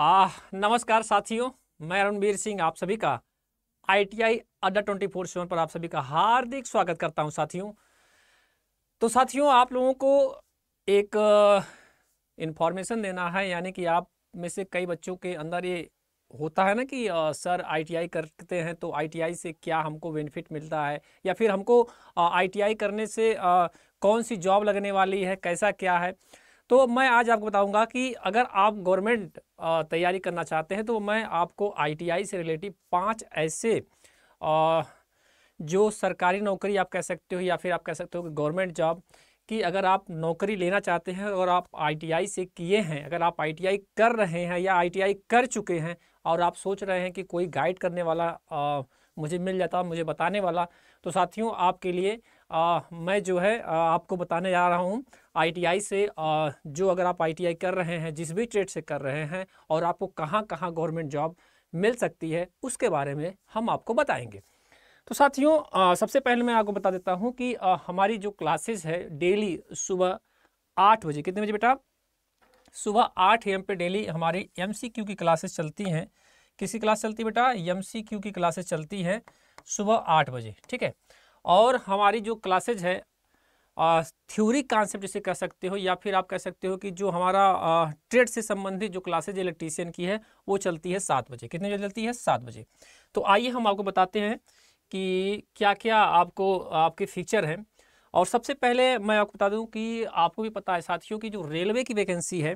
आ, नमस्कार साथियों मैं अरुणवीर सिंह आप सभी का आईटीआई अड्डा ट्वेंटी फोर सेवन पर आप सभी का हार्दिक स्वागत करता हूं साथियों तो साथियों आप लोगों को एक इन्फॉर्मेशन देना है यानी कि आप में से कई बच्चों के अंदर ये होता है ना कि आ, सर आईटीआई करते हैं तो आईटीआई से क्या हमको बेनिफिट मिलता है या फिर हमको आईटीआई करने से आ, कौन सी जॉब लगने वाली है कैसा क्या है तो मैं आज आपको बताऊंगा कि अगर आप गवर्नमेंट तैयारी करना चाहते हैं तो मैं आपको आईटीआई से रिलेटिव पांच ऐसे जो सरकारी नौकरी आप कह सकते हो या फिर आप कह सकते हो कि गवर्नमेंट जॉब कि अगर आप नौकरी लेना चाहते हैं और आप आईटीआई से किए हैं अगर आप आईटीआई कर रहे हैं या आईटीआई कर चुके हैं और आप सोच रहे हैं कि कोई गाइड करने वाला आ, मुझे मिल जाता मुझे बताने वाला तो साथियों आपके लिए आ, मैं जो है आ, आपको बताने जा रहा हूँ आईटीआई से आ, जो अगर आप आईटीआई कर रहे हैं जिस भी ट्रेड से कर रहे हैं और आपको कहाँ कहाँ गवर्नमेंट जॉब मिल सकती है उसके बारे में हम आपको बताएंगे तो साथियों सबसे पहले मैं आपको बता देता हूँ कि आ, हमारी जो क्लासेस है डेली सुबह आठ बजे कितने बजे बेटा सुबह आठ एम पे डेली हमारी एम की क्लासेस चलती हैं किसी क्लास चलती बेटा एम की क्लासेस चलती हैं सुबह आठ बजे ठीक है और हमारी जो क्लासेज है थ्योरी कॉन्सेप्ट जिसे कह सकते हो या फिर आप कह सकते हो कि जो हमारा ट्रेड से संबंधित जो क्लासेज इलेक्ट्रीशियन की है वो चलती है सात बजे कितने बजे चलती है सात बजे तो आइए हम आपको बताते हैं कि क्या क्या आपको आपके फीचर हैं और सबसे पहले मैं आपको बता दूं कि आपको भी पता है साथियों की जो रेलवे की वैकेंसी है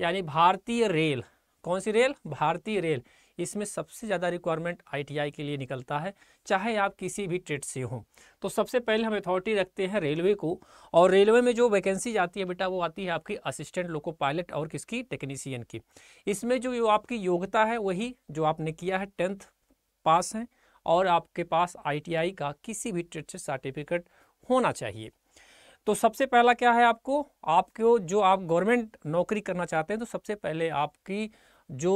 यानी भारतीय रेल कौन सी रेल भारतीय रेल इसमें सबसे ज़्यादा रिक्वायरमेंट आईटीआई के लिए निकलता है चाहे आप किसी भी ट्रेड से हों तो सबसे पहले हम अथॉरिटी रखते हैं रेलवे को और रेलवे में जो वैकेंसी आती है बेटा वो आती है आपकी असिस्टेंट लोको पायलट और किसकी टेक्नीसियन की इसमें जो आपकी योग्यता है वही जो आपने किया है टेंथ पास हैं और आपके पास आई का किसी भी ट्रेड से सर्टिफिकेट होना चाहिए तो सबसे पहला क्या है आपको आपको जो आप गवर्नमेंट नौकरी करना चाहते हैं तो सबसे पहले आपकी जो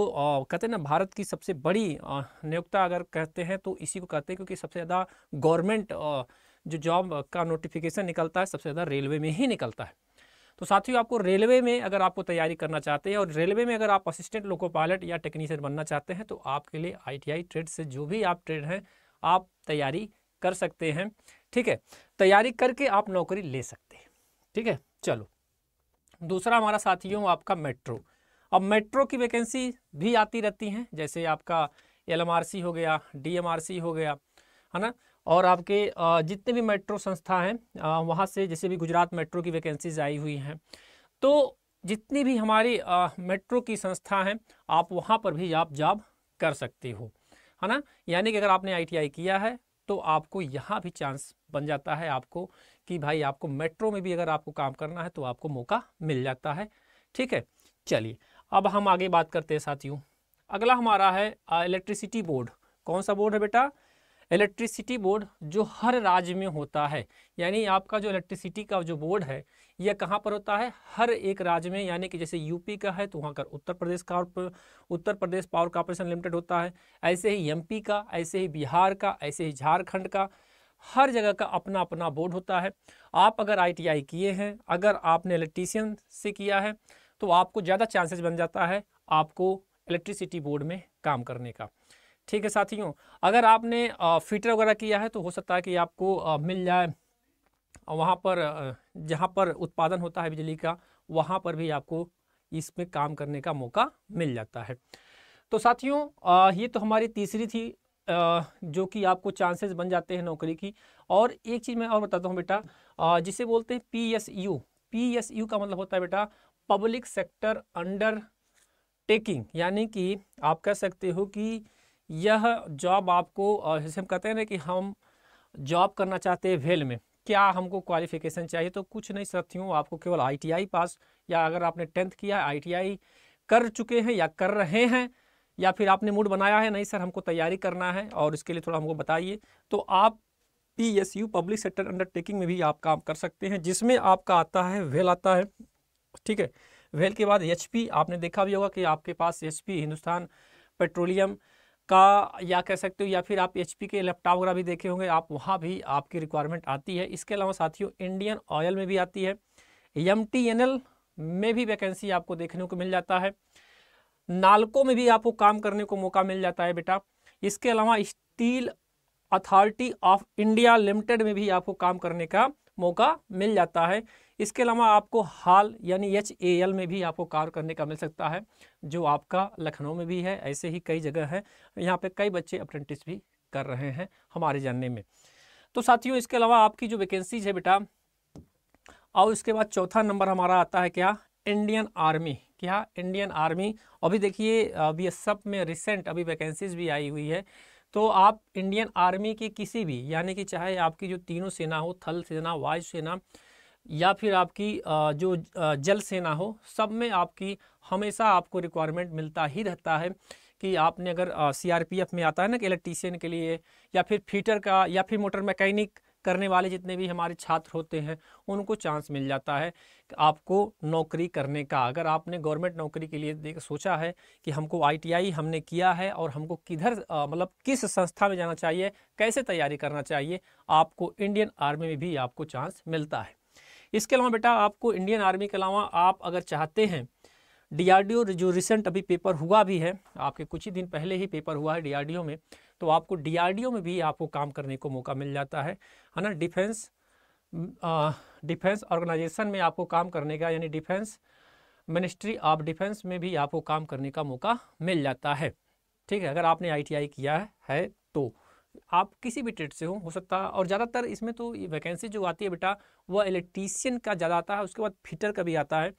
कहते हैं ना भारत की सबसे बड़ी नियोक्ता अगर कहते हैं तो इसी को कहते हैं क्योंकि सबसे ज़्यादा गवर्नमेंट जो जॉब का नोटिफिकेशन निकलता है सबसे ज़्यादा रेलवे में ही निकलता है तो साथियों आपको रेलवे में अगर आपको तैयारी करना चाहते हैं और रेलवे में अगर आप असिस्टेंट लोको पायलट या टेक्नीशियन बनना चाहते हैं तो आपके लिए आईटीआई ट्रेड से जो भी आप ट्रेड हैं आप तैयारी कर सकते हैं ठीक है तैयारी करके आप नौकरी ले सकते हैं ठीक है चलो दूसरा हमारा साथियों आपका मेट्रो अब मेट्रो की वैकेंसी भी आती रहती हैं जैसे आपका एल हो गया डी हो गया है ना और आपके जितने भी मेट्रो संस्था हैं वहाँ से जैसे भी गुजरात मेट्रो की वैकेंसीज आई हुई हैं तो जितनी भी हमारी मेट्रो की संस्था हैं आप वहाँ पर भी आप जॉब कर सकते हो है ना यानी कि अगर आपने आईटीआई किया है तो आपको यहाँ भी चांस बन जाता है आपको कि भाई आपको मेट्रो में भी अगर आपको काम करना है तो आपको मौका मिल जाता है ठीक है चलिए अब हम आगे बात करते हैं साथियों अगला हमारा है इलेक्ट्रिसिटी बोर्ड कौन सा बोर्ड है बेटा इलेक्ट्रिसिटी बोर्ड जो हर राज्य में होता है यानी आपका जो इलेक्ट्रिसिटी का जो बोर्ड है यह कहाँ पर होता है हर एक राज्य में यानी कि जैसे यूपी का है तो वहाँ का उत्तर प्रदेश का Uttar Pradesh power corporation limited होता है ऐसे ही एम का ऐसे ही बिहार का ऐसे ही झारखंड का हर जगह का अपना अपना बोर्ड होता है आप अगर आईटीआई किए हैं अगर आपने इलेक्ट्रीशियन से किया है तो आपको ज़्यादा चांसेस बन जाता है आपको इलेक्ट्रिसिटी बोर्ड में काम करने का ठीक है साथियों अगर आपने फीटर वगैरह किया है तो हो सकता है कि आपको मिल जाए वहाँ पर जहाँ पर उत्पादन होता है बिजली का वहाँ पर भी आपको इसमें काम करने का मौका मिल जाता है तो साथियों ये तो हमारी तीसरी थी जो कि आपको चांसेस बन जाते हैं नौकरी की और एक चीज़ मैं और बताता हूँ बेटा जिसे बोलते हैं P S U P S U का मतलब होता है बेटा पब्लिक सेक्टर अंडर टेकिंग यानी कि आप कह सकते हो कि यह जॉब आपको जैसे हम कहते हैं ना कि हम जॉब करना चाहते हैं वेल में क्या हमको क्वालिफिकेशन चाहिए तो कुछ नहीं थी आपको केवल आईटीआई पास या अगर आपने टेंथ किया आईटीआई कर चुके हैं या कर रहे हैं या फिर आपने मूड बनाया है नहीं सर हमको तैयारी करना है और इसके लिए थोड़ा हमको बताइए तो आप P S U public sector undertaking में भी आप काम कर सकते हैं जिसमें आपका आता है वेल आता है ठीक है वेल के बाद एच आपने देखा भी होगा कि आपके पास एच हिंदुस्तान पेट्रोलियम का या कह सकते हो या फिर आप एच के लैपटॉप वगैरह भी देखे होंगे आप वहाँ भी आपकी रिक्वायरमेंट आती है इसके अलावा साथियों इंडियन ऑयल में भी आती है एम में भी वैकेंसी आपको देखने को मिल जाता है नालको में भी आपको काम करने को मौका मिल जाता है बेटा इसके अलावा steel authority of India limited में भी आपको काम करने का मौका मिल जाता है इसके अलावा आपको हाल यानी एच ए एल में भी आपको कार्य करने का मिल सकता है जो आपका लखनऊ में भी है ऐसे ही कई जगह है यहाँ पे कई बच्चे अप्रेंटिस भी कर रहे हैं हमारे जानने में तो साथियों इसके अलावा आपकी जो वैकेंसीज है बेटा और इसके बाद चौथा नंबर हमारा आता है क्या इंडियन आर्मी क्या इंडियन आर्मी अभी देखिए अभी सब में रिसेंट अभी वैकेंसीज भी आई हुई है तो आप इंडियन आर्मी की किसी भी यानी कि चाहे आपकी जो तीनों सेना हो थल सेना वायु सेना या फिर आपकी जो जल सेना हो सब में आपकी हमेशा आपको रिक्वायरमेंट मिलता ही रहता है कि आपने अगर सीआरपीएफ में आता है ना कि इलेक्ट्रीशियन के लिए या फिर फीटर का या फिर मोटर मैकेनिक करने वाले जितने भी हमारे छात्र होते हैं उनको चांस मिल जाता है कि आपको नौकरी करने का अगर आपने गवर्नमेंट नौकरी के लिए देख सोचा है कि हमको आईटीआई हमने किया है और हमको किधर मतलब किस संस्था में जाना चाहिए कैसे तैयारी करना चाहिए आपको इंडियन आर्मी में भी आपको चांस मिलता है इसके अलावा बेटा आपको इंडियन आर्मी के अलावा आप अगर चाहते हैं डीआरडीओ जो रिसेंट अभी पेपर हुआ भी है आपके कुछ ही दिन पहले ही पेपर हुआ है डीआरडीओ में तो आपको डीआरडीओ में भी आपको काम करने को मौका मिल जाता है है ना डिफेंस डिफेंस ऑर्गेनाइजेशन में आपको काम करने का यानी डिफेंस मिनिस्ट्री ऑफ डिफेंस में भी आपको काम करने का मौका मिल जाता है ठीक है अगर आपने आईटीआई किया है तो आप किसी भी ट्रेड से हो हो सकता है और ज़्यादातर इसमें तो ये वैकेंसी जो आती है बेटा वह इलेक्ट्रीसियन का ज़्यादा आता है उसके बाद फिटर का भी आता है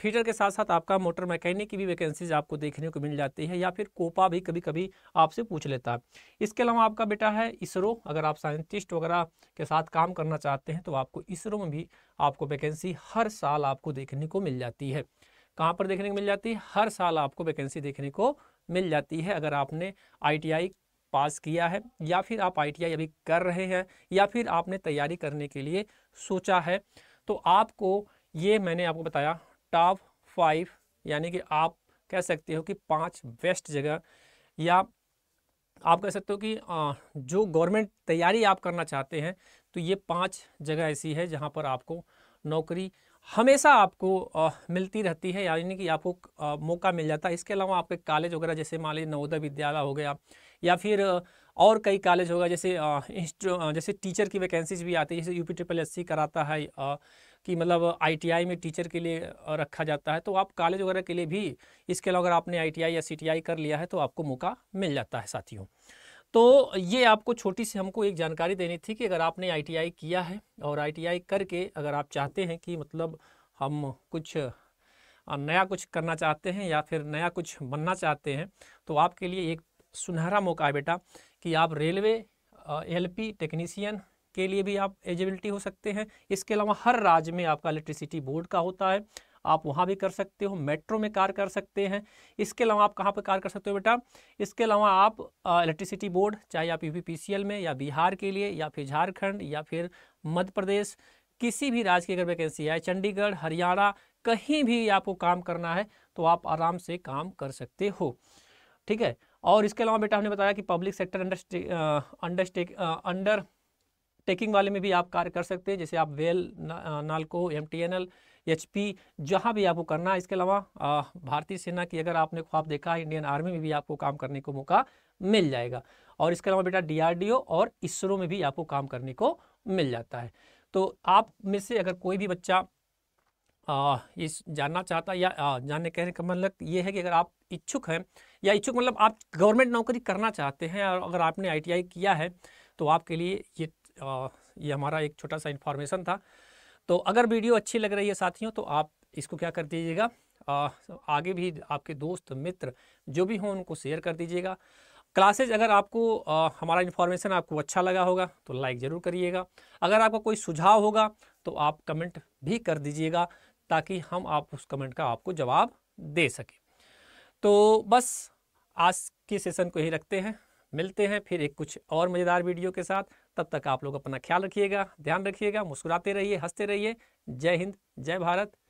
फीटर के साथ साथ आपका मोटर मैकेनिक की भी वैकेंसीज आपको देखने को मिल जाती है या फिर कोपा भी कभी कभी आपसे पूछ लेता है इसके अलावा आपका बेटा है इसरो अगर आप साइंटिस्ट वगैरह के साथ काम करना चाहते हैं तो आपको इसरो में भी आपको वैकेंसी हर साल आपको देखने को मिल जाती है कहाँ पर देखने को मिल जाती है हर साल आपको वैकेंसी देखने को मिल जाती है अगर आपने आई पास किया है या फिर आप आई अभी कर रहे हैं या फिर आपने तैयारी करने के लिए सोचा है तो आपको ये मैंने आपको बताया टॉप फाइव यानी कि आप कह सकते हो कि पांच बेस्ट जगह या आप कह सकते हो कि जो गवर्नमेंट तैयारी आप करना चाहते हैं तो ये पांच जगह ऐसी है जहां पर आपको नौकरी हमेशा आपको मिलती रहती है यानी कि आपको मौका मिल जाता है इसके अलावा आपके कॉलेज वगैरह जैसे मान लीजिए नवोदय विद्यालय हो गया या फिर और कई कॉलेज होगा जैसे जैसे टीचर की वैकेंसीज भी आती है जैसे यूपी ट्रिपल एस कराता है कि मतलब आईटीआई में टीचर के लिए रखा जाता है तो आप कॉलेज वगैरह के लिए भी इसके अलावा अगर आपने आईटीआई या सीटीआई कर लिया है तो आपको मौका मिल जाता है साथियों तो ये आपको छोटी सी हमको एक जानकारी देनी थी कि अगर आपने आईटीआई किया है और आईटीआई करके अगर आप चाहते हैं कि मतलब हम कुछ नया कुछ करना चाहते हैं या फिर नया कुछ बनना चाहते हैं तो आपके लिए एक सुनहरा मौका है बेटा कि आप रेलवे एलपी टेक्नीशियन के लिए भी आप एलिजिबिलिटी हो सकते हैं इसके अलावा हर राज्य में आपका इलेक्ट्रिसिटी बोर्ड का होता है आप वहाँ भी कर सकते हो मेट्रो में कार कर सकते हैं इसके अलावा आप कहाँ पर कार कर सकते हो बेटा इसके अलावा आप इलेक्ट्रिसिटी बोर्ड चाहे आप यूपीपीसीएल में या बिहार के लिए या फिर झारखंड या फिर मध्य प्रदेश किसी भी राज्य की अगर वैकेंसी आए चंडीगढ़ हरियाणा कहीं भी आपको काम करना है तो आप आराम से काम कर सकते हो ठीक है और इसके अलावा बेटा हमने बताया कि public sector under undertaking वाले में भी आप कार्य कर सकते हैं जैसे आप well NALCO M T N L H P जहाँ भी आपको करना है इसके अलावा भारतीय सेना की अगर आपने ख्वाब देखा इंडियन आर्मी में भी आपको काम करने को मौका मिल जाएगा और इसके अलावा बेटा डीआरडीओ और इसरो में भी आपको काम करने को मिल जाता है तो आप में से अगर कोई भी बच्चा आ, इस जानना चाहता या आ, जानने कहने का मतलब ये है कि अगर आप इच्छुक हैं या इच्छुक मतलब आप गवर्नमेंट नौकरी करना चाहते हैं और अगर आपने आई किया है तो आपके लिए ये आ, ये हमारा एक छोटा सा इन्फॉर्मेशन था तो अगर वीडियो अच्छी लग रही है साथियों तो आप इसको क्या कर दीजिएगा आगे भी आपके दोस्त मित्र जो भी हों उनको शेयर कर दीजिएगा क्लासेज अगर आपको आ, हमारा इन्फॉर्मेशन आपको अच्छा लगा होगा तो लाइक ज़रूर करिएगा अगर आपका कोई सुझाव होगा तो आप कमेंट भी कर दीजिएगा ताकि हम आप उस कमेंट का आपको जवाब दे सकें तो बस आज के सेशन को ही रखते हैं मिलते हैं फिर एक कुछ और मज़ेदार वीडियो के साथ तब तक आप लोग अपना ख्याल रखिएगा ध्यान रखिएगा मुस्कुराते रहिए हंसते रहिए जय हिंद जय भारत